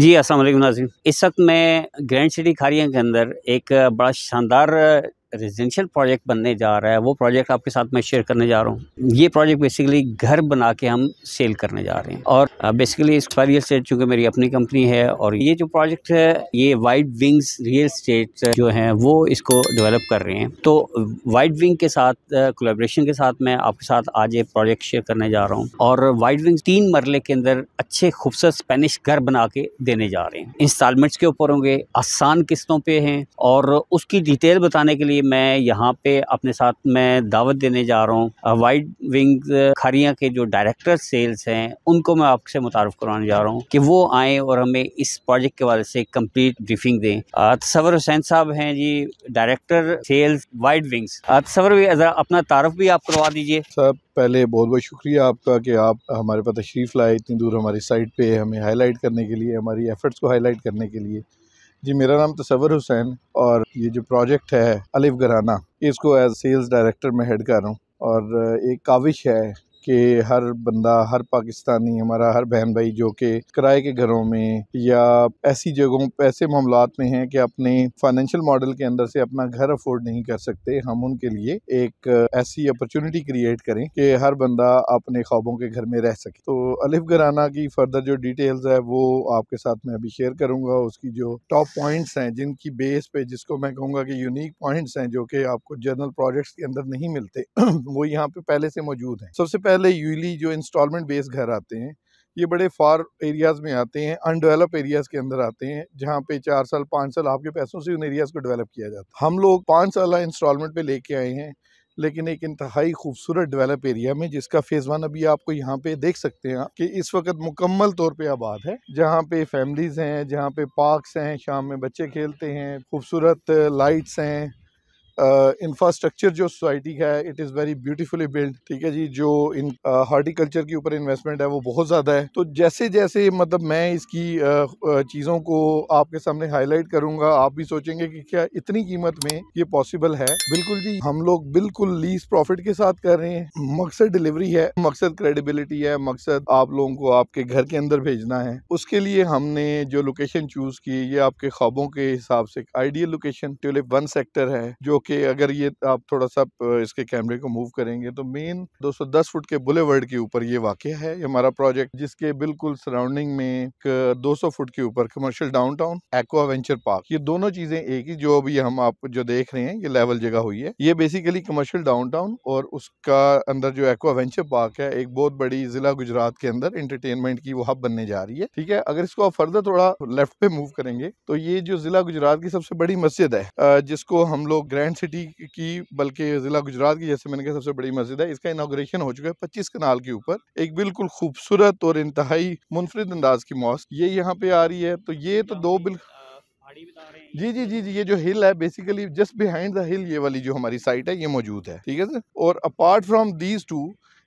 जी असल नाजिम इस वक्त मैं ग्रैंड सिटी खारिया के अंदर एक बड़ा शानदार रेजिडेंशियल प्रोजेक्ट बनने जा रहा है वो प्रोजेक्ट आपके साथ मैं शेयर करने जा रहा हूँ ये प्रोजेक्ट बेसिकली घर बना के हम सेल करने जा रहे हैं और बेसिकली uh, इस रियल स्टेट चूँकि मेरी अपनी कंपनी है और ये जो प्रोजेक्ट है ये वाइड विंग्स रियल स्टेट जो हैं वो इसको डेवलप कर रहे हैं तो वाइड विंग के साथ कोलेब्रेशन uh, के साथ मैं आपके साथ आज ये प्रोजेक्ट शेयर करने जा रहा हूँ और वाइड विंग तीन मरले के अंदर अच्छे खूबसूरत स्पेनिश घर बना के देने जा रहे हैं इंस्टॉलमेंट्स के ऊपर होंगे आसान किस्तों पे हैं और उसकी डिटेल बताने के लिए मैं यहाँ पे अपने साथ में दावत देने जा रहा हूँ वाइट विंग खारिया के जो डायरेक्टर सेल्स हैं उनको मैं आपसे मुतारफ़ करवाने जा रहा हूँ कि वो आएँ और हमें इस प्रोजेक्ट के वाले से कम्प्लीट ब्रीफिंग दें तस्वर हुसैन साहब हैं ji director sales white wings Tasawar भी अपना तारफ़ भी आप करवा दीजिए सर पहले बहुत बहुत शुक्रिया आपका कि आप हमारे पास तशरीफ़ लाए इतनी दूर हमारी साइट पे हमें हाईलाइट करने के लिए हमारी एफ़र्ट्स को हाईलाइट करने के लिए जी मेरा नाम तसवर हुसैन और ये जो प्रोजेक्ट है अलिफ घराना इसको एज सेल्स डायरेक्टर मैं हेड कर रहा हूँ और एक काविश है कि हर बंदा हर पाकिस्तानी हमारा हर बहन भाई जो कि किराए के घरों में या ऐसी जगहों ऐसे मामलों में हैं कि अपने फाइनेंशियल मॉडल के अंदर से अपना घर अफोर्ड नहीं कर सकते हम उनके लिए एक ऐसी अपॉर्चुनिटी क्रिएट करें कि हर बंदा अपने ख्वाबों के घर में रह सके तो अलिफ घराना की फर्दर जो डिटेल्स है वो आपके साथ मैं अभी शेयर करूँगा उसकी जो टॉप पॉइंट्स हैं जिनकी बेस पे जिसको मैं कहूँगा कि यूनिक पॉइंट्स हैं जो कि आपको जनरल प्रोजेक्ट्स के अंदर नहीं मिलते वो यहाँ पे पहले से मौजूद हैं सबसे पहले पहले यूली जो इंस्टॉलमेंट बेस घर आते हैं ये बड़े फार एरियाज़ में आते हैं अनडेवलप एरियाज़ के अंदर आते हैं जहाँ पे चार साल पाँच साल आपके पैसों से उन एरियाज़ को डेवलप किया जाता है हम लोग पाँच साल इंस्टॉलमेंट पे लेके आए हैं लेकिन एक इंतहाई खूबसूरत डेवलप एरिया में जिसका फेज़ वन अभी आपको यहाँ पे देख सकते हैं कि इस वक्त मुकम्मल तौर पे आबाद है जहाँ पे फैमिलीज़ हैं जहाँ पे पार्क्स हैं शाम में बच्चे खेलते हैं खूबसूरत लाइट्स हैं इंफ्रास्ट्रक्चर जो सोसाइटी का है it is very beautifully build ठीक है जी जो इन हार्टिकल्चर के ऊपर इन्वेस्टमेंट है वो बहुत ज़्यादा है तो जैसे जैसे मतलब मैं इसकी uh, चीज़ों को आपके सामने हाईलाइट करूँगा आप भी सोचेंगे कि क्या इतनी कीमत में ये पॉसिबल है बिल्कुल जी हम लोग बिल्कुल लीज प्रॉफिट के साथ कर रहे हैं मकसद डिलीवरी है मकसद क्रेडिबिलिटी है मकसद आप लोगों को आपके घर के अंदर भेजना है उसके लिए हमने जो लोकेशन चूज़ की ये आपके ख्वाबों के हिसाब से ideal location tulip one sector है जो कि अगर ये आप थोड़ा सा इसके कैमरे को मूव करेंगे तो मेन 210 फुट के बुलेवर्ड के ऊपर ये वाक़ है ये हमारा प्रोजेक्ट जिसके बिल्कुल सराउंडिंग में दो सौ फुट के ऊपर commercial downtown aqua venture park ये दोनों चीज़ें एक ही जो अभी हम आप जो देख रहे हैं ये लेवल जगह हुई है ये बेसिकली कमर्शियल डाउन और उसका अंदर जो एक्वा वेंचर पार्क है एक बहुत बड़ी जिला गुजरात के अंदर इंटरटेनमेंट की वो हब बनने जा रही है ठीक है अगर इसको आप फर्दर थोड़ा लेफ्ट पे मूव करेंगे तो ये जो जिला गुजरात की सबसे बड़ी मस्जिद है जिसको हम लोग ग्रैंड टेंट सिटी की बल्कि ज़िला गुजरात की जैसे मैंने कहा सबसे बड़ी मस्जिद है इसका इनाग्रेशन हो चुका है पच्चीस कनाल के ऊपर एक बिल्कुल खूबसूरत और इंतहाई मुनफरद अंदाज की मॉस्क ये यहाँ पे आ रही है तो ये तो दो बिल जी जी जी जी ये जो हिल है basically just behind the hill ये वाली जो हमारी साइट है ये मौजूद है ठीक है सर और अपार्ट फ्रॉम दीज टू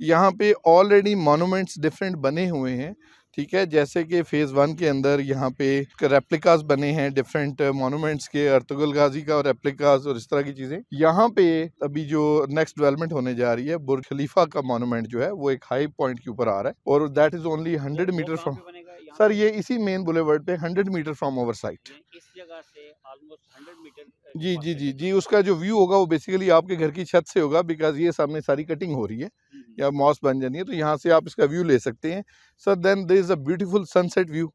यहाँ पे ऑलरेडी मोनूमेंट्स डिफरेंट बने हुए हैं ठीक है जैसे कि फ़ेज़ वन के अंदर यहाँ पे रेप्लिकाज बने हैं डिफरेंट मोनूमेंट्स के अर्तगुल गाजी का रेप्लिकास रेप्लिकाज और इस तरह की चीज़ें यहाँ पे अभी जो नेक्स्ट डेवलपमेंट होने जा रही है बुर खलीफा का मोनूमेंट जो है वो एक हाई पॉइंट के ऊपर आ रहा है और that is only hundred meter from sir ये इसी मेन बुलेवर्ड पे hundred meter from over site जी जी जी जी उसका जो व्यू होगा वो बेसिकली आपके घर की छत से होगा बिकॉज ये सामने सारी कटिंग हो रही है या मॉस बन जानी है तो यहाँ से आप इसका व्यू ले सकते हैं sir then there is a beautiful sunset view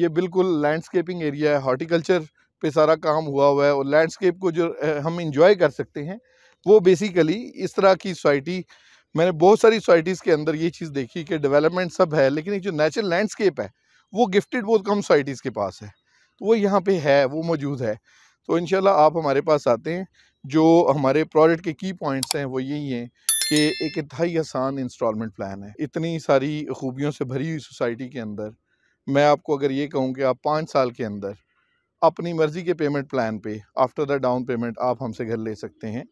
ये बिल्कुल लैंडस्केपिंग एरिया है हॉर्टिकल्चर पे सारा काम हुआ हुआ है और लैंडस्केप को जो हम इंजॉय कर सकते हैं वो बेसिकली इस तरह की सोसाइटी मैंने बहुत सारी सोसाइटीज़ के अंदर ये चीज़ देखी कि डेवलपमेंट सब है लेकिन एक जो नेचुरल लैंडस्केप है वो गिफ्टेड बहुत कम सोसाइटीज़ के पास है तो वो यहाँ पे है वो मौजूद है तो इन आप हमारे पास आते हैं जो हमारे प्रोडक्ट के की पॉइंट्स हैं वो यही हैं कि एक इतहाई आसान इंस्टॉलमेंट प्लान है इतनी सारी खूबियों से भरी हुई सोसाइटी के अंदर मैं आपको अगर ये कहूँ कि आप पाँच साल के अंदर अपनी मर्ज़ी के पेमेंट प्लान पे आफ्टर द डाउन पेमेंट आप हमसे घर ले सकते हैं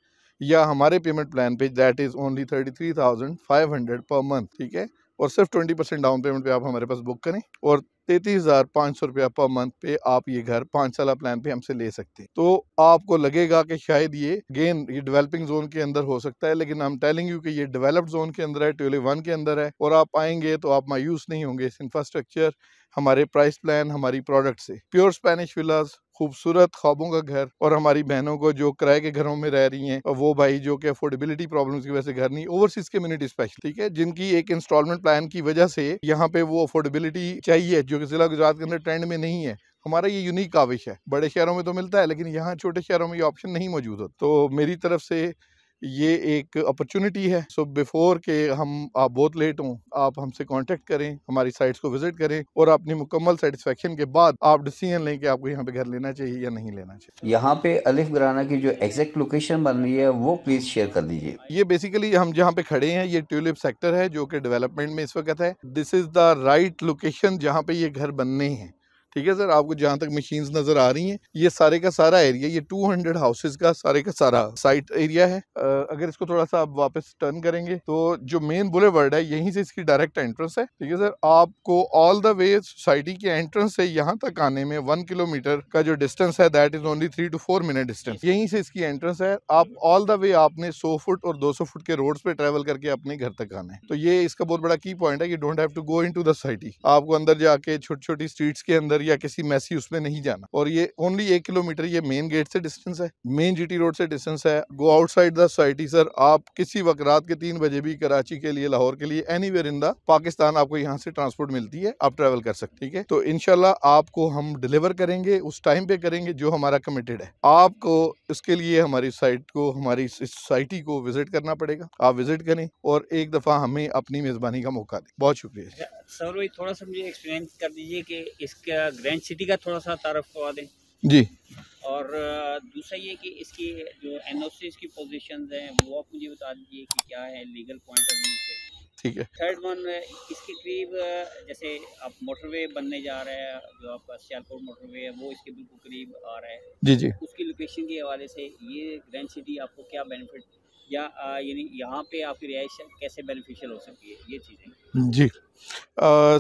या हमारे पेमेंट प्लान पे that is only thirty three thousand five hundred per month ठीक है और सिर्फ ट्वेंटी परसेंट डाउन पेमेंट पे आप हमारे पास बुक करें और तैतीस हज़ार पाँच सौ रुपया पर मंथ पे आप ये घर पाँच साल प्लान पे हमसे ले सकते हैं तो आपको लगेगा कि शायद ये गेन ये डेवलपिंग जोन के अंदर हो सकता है लेकिन हम टेलिंग यू कि ये डेवलप्ड जोन के अंदर है ट्वेल्व वन के अंदर है और आप आएंगे तो आप मायूस नहीं होंगे इस इंफ्रास्ट्रक्चर हमारे प्राइस प्लान हमारी प्रोडक्ट से प्योर स्पेनिश विलाज खूबसूरत ख्वाबों का घर और हमारी बहनों को जो किराए के घरों में रह रही हैं और वो भाई जो कि अफोर्डेबिलिटी प्रॉब्लम्स की वजह से घर नहीं ओवरसीज कम्युनिटी स्पेशल ठीक है जिनकी एक इंस्टॉलमेंट प्लान की वजह से यहाँ पे वो अफोर्डेबिलिटी चाहिए जो कि जिला गुजरात के अंदर ट्रेंड में नहीं है हमारा ये यूनिक काविश है बड़े शहरों में तो मिलता है लेकिन यहाँ छोटे शहरों में ये ऑप्शन नहीं मौजूद हो तो मेरी तरफ से ये एक अपॉर्चुनिटी है सो बिफोर के हम आप बहुत लेट हों आप हमसे कांटेक्ट करें हमारी साइट्स को विजिट करें और अपनी मुकम्मल सेटिस्फेक्शन के बाद आप डिसीजन लें कि आपको यहाँ पे घर लेना चाहिए या नहीं लेना चाहिए यहाँ पे अलिफ गाना की जो एग्जैक्ट लोकेशन बन रही है वो प्लीज शेयर कर दीजिए ये बेसिकली हम जहाँ पे खड़े हैं ये ट्यूलिप सेक्टर है जो की डेवलपमेंट में इस वक्त है this is the right location जहाँ पे ये घर बनने हैं ठीक है सर आपको जहाँ तक मशीन नजर आ रही हैं ये सारे का सारा एरिया ये 200 हाउसेज का सारे का सारा साइट एरिया है आ, अगर इसको थोड़ा सा आप वापस टर्न करेंगे तो जो मेन वर्ड है यहीं से इसकी डायरेक्ट एंट्रेंस है ठीक है सर आपको ऑल द वे सोसाइटी के एंट्रेंस से यहाँ तक आने में वन किलोमीटर का जो डिस्टेंस है that is only three to four minute distance यहीं से इसकी एंट्रेंस है आप ऑल द वे आपने सौ फुट और दो फुट के रोड पे ट्रेवल करके अपने घर तक आना है तो ये इसका बहुत बड़ा की पॉइंट है you don't have to go into society आपको अंदर जाके छोटी छोटी स्ट्रीट्स के अंदर या किसी मैसी उसमें नहीं जाना और ये ओनली एक किलोमीटर ये मेन गेट से डिस्टेंस है मेन जीटी रोड से डिस्टेंस है go outside the society sir आप किसी वक्त रात के तीन बजे भी कराची के लिए लाहौर के लिए anywhere in the Pakistan आपको यहाँ से ट्रांसपोर्ट मिलती है आप ट्रेवल कर सकते ठीक है तो इनशाला आपको हम डिलीवर करेंगे उस टाइम पे करेंगे जो हमारा कमिटेड है आपको इसके लिए हमारी साइट को हमारी सोसाइटी को विजिट करना पड़ेगा आप विजिट करें और एक दफ़ा हमें अपनी मेज़बानी का मौका दें बहुत शुक्रिया सर वही थोड़ा सा मुझे एक्सप्लेन कर दीजिए कि इसका ग्रैंड सिटी का थोड़ा सा तारफ करवा दें जी और दूसरा ये कि इसकी जो एन की पोजिशन हैं वो आप मुझे बता दीजिए कि क्या है लीगल पॉइंट ऑफ व्यू से ठीक है थर्ड वन इसके करीब जैसे आप मोटरवे बनने जा रहे हैं जो आपका श्यालपुर मोटरवे है वो इसके बिल्कुल करीब आ रहा है जी जी उसकी लोकेशन के हवाले से ये ग्रैंड सिटी आपको क्या बेनिफिट या यानी यहाँ पे आपकी रिहाइश कैसे बेनिफिशियल हो सकती है ये चीज़ें जी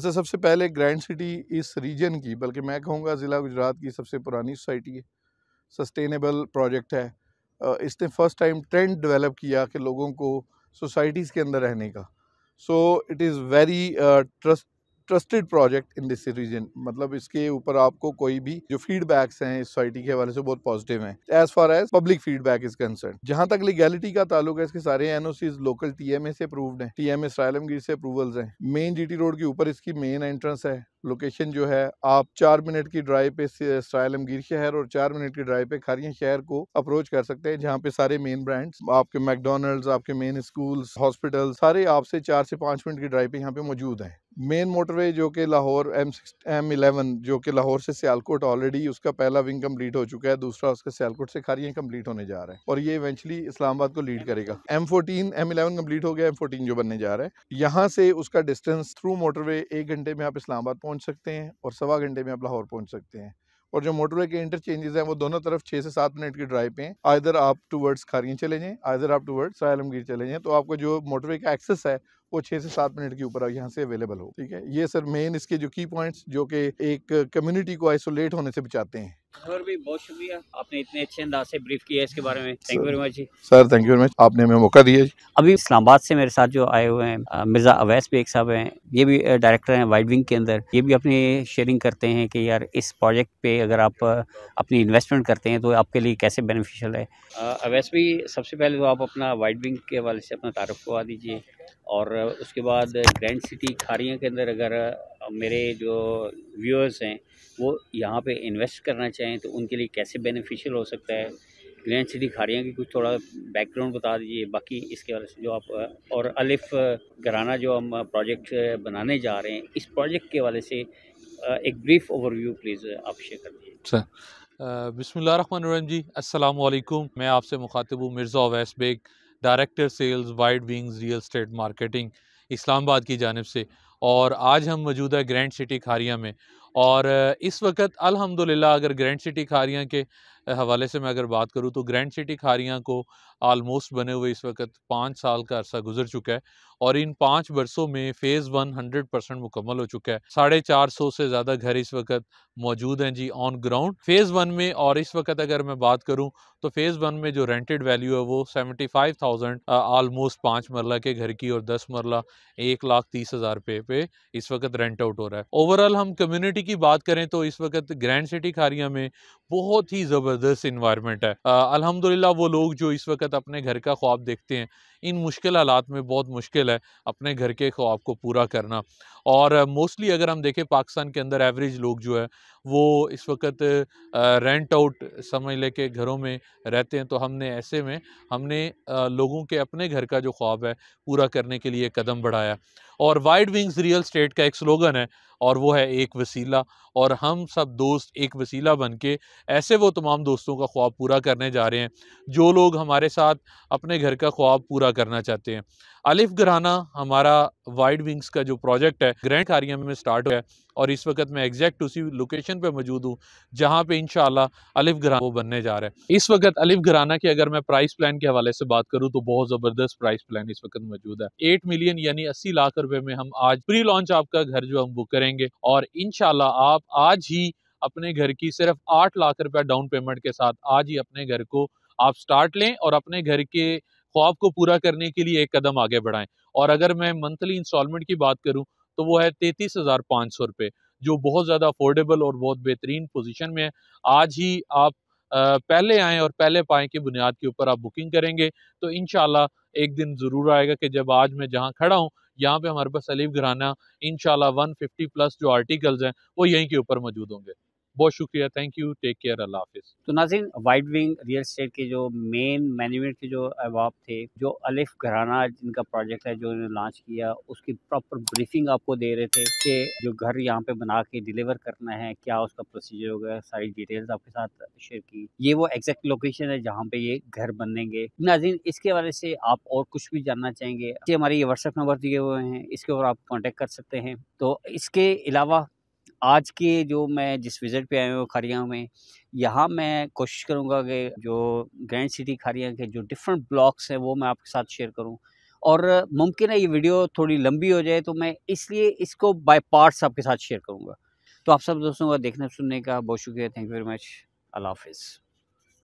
सर सबसे पहले ग्रैंड सिटी इस रीजन की बल्कि मैं कहूँगा ज़िला गुजरात की सबसे पुरानी सोसाइटी है सस्टेनेबल प्रोजेक्ट है इसने फर्स्ट टाइम ट्रेंड डेवलप किया कि लोगों को सोसाइटीज़ के अंदर रहने का so it is very trust trusted project in this region मतलब इसके ऊपर आपको कोई भी जो फीडबैक्स हैं इस सोसाइटी के हवाले से बहुत पॉजिटिव हैं as far as public feedback is concern जहां तक लीगैलिटी का ताल्लुक है इसके सारे एन लोकल टीएमए से अप्रूव्ड हैं टीएमए सरायलमगीर से अप्रूवल्स हैं मेन जी रोड के ऊपर इसकी मेन एंट्रेंस है लोकेशन जो है आप चार मिनट की ड्राइव पे सरायलमगीर शहर और चार मिनट की ड्राइव पे खारिया शहर को अप्रोच कर सकते हैं जहाँ पे सारे मेन ब्रांड्स आपके मैकडोनल्ड्स आपके मेन स्कूल्स हॉस्पिटल सारे आपसे चार से पाँच मिनट की ड्राइव पे यहाँ पे मौजूद हैं मेन मोटरवे जो कि Lahore M six M eleven जो कि लाहौर से सियालकोट ऑलरेडी उसका पहला विंग कंप्लीट हो चुका है दूसरा उसका सियालकोट से खारियाँ कंप्लीट होने जा रहा है और ये इवेंचुअली इस्लामाबाद को लीड करेगा M fourteen M eleven complete हो गया एम फोर्टीन जो बनने जा रहा है यहाँ से उसका डिस्टेंस थ्रू मोटरवे एक घंटे में आप इस्लामाबाद पहुँच सकते हैं और सवा घंटे में आप लाहौर पहुँच सकते हैं और जो मोटरवे के इंटरचेंजेस हैं वो दोनों तरफ छः से सात मिनट की ड्राइव पे हैं आइधर आप टू वर्ड्स खारियाँ चले जाएँ आइधर आप टू वर्ड्स आलमगीर चले जाएँ तो आपको जो मोटरवे का एक्सेस है वो छः से सात मिनट के ऊपर यहाँ से अवेलेबल हो ठीक है ये सर मेन इसके जो की पॉइंट्स जो कि एक कम्युनिटी को आइसोलेट होने से बचाते हैं सर भी बहुत शुक्रिया आपने इतने अच्छे अंदाज से ब्रीफ किया इसके बारे में थैंक यू वेरी मच जी sir thank you very much आपने हमें मौका दिया जी अभी इस्लामाबाद से मेरे साथ जो आए हुए हैं मिर्ज़ा अवैस बेग साहब हैं ये भी डायरेक्टर हैं वाइड विंग के अंदर ये भी अपनी शेयरिंग करते हैं कि यार इस प्रोजेक्ट पे अगर आप अपनी इन्वेस्टमेंट करते हैं तो आपके लिए कैसे बेनिफिशियल है अवैस भी सबसे पहले तो आप अपना वाइड विंग के हवाले से अपना तारफ़ करवा दीजिए और उसके बाद ग्रैंड सिटी खारियाँ के अंदर अगर मेरे जो व्यूअर्स हैं वो यहाँ पे इन्वेस्ट करना चाहें तो उनके लिए कैसे बेनिफिशियल हो सकता है ग्रैंड सिटी खाड़ियाँ की कुछ थोड़ा बैकग्राउंड बता दीजिए बाकी इसके बारे से जो आप और अलिफ घराना जो हम प्रोजेक्ट बनाने जा रहे हैं इस प्रोजेक्ट के वाले से एक ब्रीफ ओवरव्यू प्लीज़ आप शेयर कर दीजिए अच्छा। सर रन जी असलकुम मैं आपसे मुखातिब हूँ Mirza Awais Baig director sales wide wings real estate marketing Islamabad की जानब से और आज हम मौजूद है ग्रैंड सिटी खारिया में और इस वक्त अल्हम्दुलिल्लाह अगर ग्रैंड सिटी खारिया के हवाले से मैं अगर बात करूँ तो ग्रैंड सिटी खारिया को आलमोस्ट बने हुए इस वक्त पाँच साल का अरसा गुजर चुका है और इन पाँच बरसों में फ़ेज़ वन हंड्रेड परसेंट मुकम्मल हो चुका है साढ़े चार सौ से ज़्यादा घर इस वक्त मौजूद हैं जी ऑन ग्राउंड फ़ेज़ वन में और इस वक्त अगर मैं बात करूँ तो फ़ेज़ वन में जो रेंटेड वैल्यू है वो सेवेंटी फाइव थाउजेंड आलमोस्ट पाँच मरला के घर की और दस मरला एक लाख तीस हज़ार रुपये पे इस वक्त रेंट आउट हो रहा है ओवरऑल हम कम्यूनिटी की बात करें तो इस वक्त ग्रैंड सिटी खारिया में बहुत ही ज़बरदस्त इन्वायरमेंट है अलहमदिल्ला वो लोग जो इस वक्त अपने घर का ख्वाब देखते हैं इन मुश्किल हालात में बहुत मुश्किल है अपने घर के ख्वाब को पूरा करना और मोस्टली अगर हम देखें पाकिस्तान के अंदर एवरेज लोग जो है वो इस वक्त रेंट आउट समझ ले के घरों में रहते हैं तो हमने ऐसे में हमने लोगों के अपने घर का जो ख्वाब है पूरा करने के लिए कदम बढ़ाया और वाइड विंग्स रियल स्टेट का एक स्लोगन है और वो है एक वसीला और हम सब दोस्त एक वसीला बन के ऐसे वो तमाम दोस्तों का ख्वाब पूरा करने जा रहे हैं जो लोग हमारे साथ अपने घर का ख्वाब पूरा पूरा करना चाहते हैं अलिफ घराना हमारा वाइड विंग्स का जो प्रोजेक्ट है ग्रैंड कारियम में स्टार्ट हुआ है और इस वक्त मैं एग्जैक्ट उसी लोकेशन पे मौजूद हूँ जहाँ पे इंशाल्लाह अलिफ घराना वो बनने जा रहा है इस वक्त अलिफ घराना की अगर मैं प्राइस प्लान के हवाले से बात करूँ तो बहुत ज़बरदस्त प्राइस प्लान इस वक्त मौजूद है एट मिलियन यानी अस्सी लाख रुपये में हम आज प्री लॉन्च आपका घर जो हम बुक करेंगे और इन आप आज ही अपने घर की सिर्फ आठ लाख रुपया डाउन पेमेंट के साथ आज ही अपने घर को आप स्टार्ट लें और अपने घर के ख्वाब को पूरा करने के लिए एक कदम आगे बढ़ाएं और अगर मैं मंथली इंस्टॉलमेंट की बात करूँ तो वो है तैंतीस हज़ार पाँच सौ रुपये जो बहुत ज़्यादा अफोर्डेबल और बहुत बेहतरीन पोजीशन में है आज ही आप पहले आएँ और पहले पाएँ की बुनियाद के ऊपर आप बुकिंग करेंगे तो इन एक दिन ज़रूर आएगा कि जब आज मैं जहाँ खड़ा हूँ यहाँ पे हमारे पास अलीफ घराना इन 150 प्लस जो आर्टिकल्स हैं वो यहीं के ऊपर मौजूद होंगे बहुत शुक्रिया थैंक यू टेक केयर अल्लाह हाफिज तो नाजिन वाइट विंग रियल स्टेट के जो मेन मैनेजमेंट के जो अहबाब थे जो अलिफ घराना जिनका प्रोजेक्ट है जो इन्होंने लॉन्च किया उसकी प्रॉपर ब्रीफिंग आपको दे रहे थे कि जो घर यहाँ पे बना के डिलीवर करना है क्या उसका प्रोसीजर होगा सारी डिटेल्स आपके साथ शेयर की ये वो एग्जैक्ट लोकेशन है जहाँ पे ये घर बनेंगे नाजिन इसके बारे से आप और कुछ भी जानना चाहेंगे हमारे ये व्हाट्सएप नंबर दिए हुए हैं इसके ऊपर आप कॉन्टेक्ट कर सकते हैं तो इसके अलावा आज के जो मैं जिस विज़िट पे आया हूँ खरिया में यहाँ मैं कोशिश करूँगा कि जो ग्रैंड सिटी खारियाँ के जो डिफरेंट ब्लॉक्स हैं वो मैं आपके साथ शेयर करूँ और मुमकिन है ये वीडियो थोड़ी लंबी हो जाए तो मैं इसलिए इसको बाय पार्ट्स आपके साथ शेयर करूँगा तो आप सब दोस्तों का देखने सुनने का बहुत शुक्रिया थैंक यू वेरी मच अल्लाह हाफिज़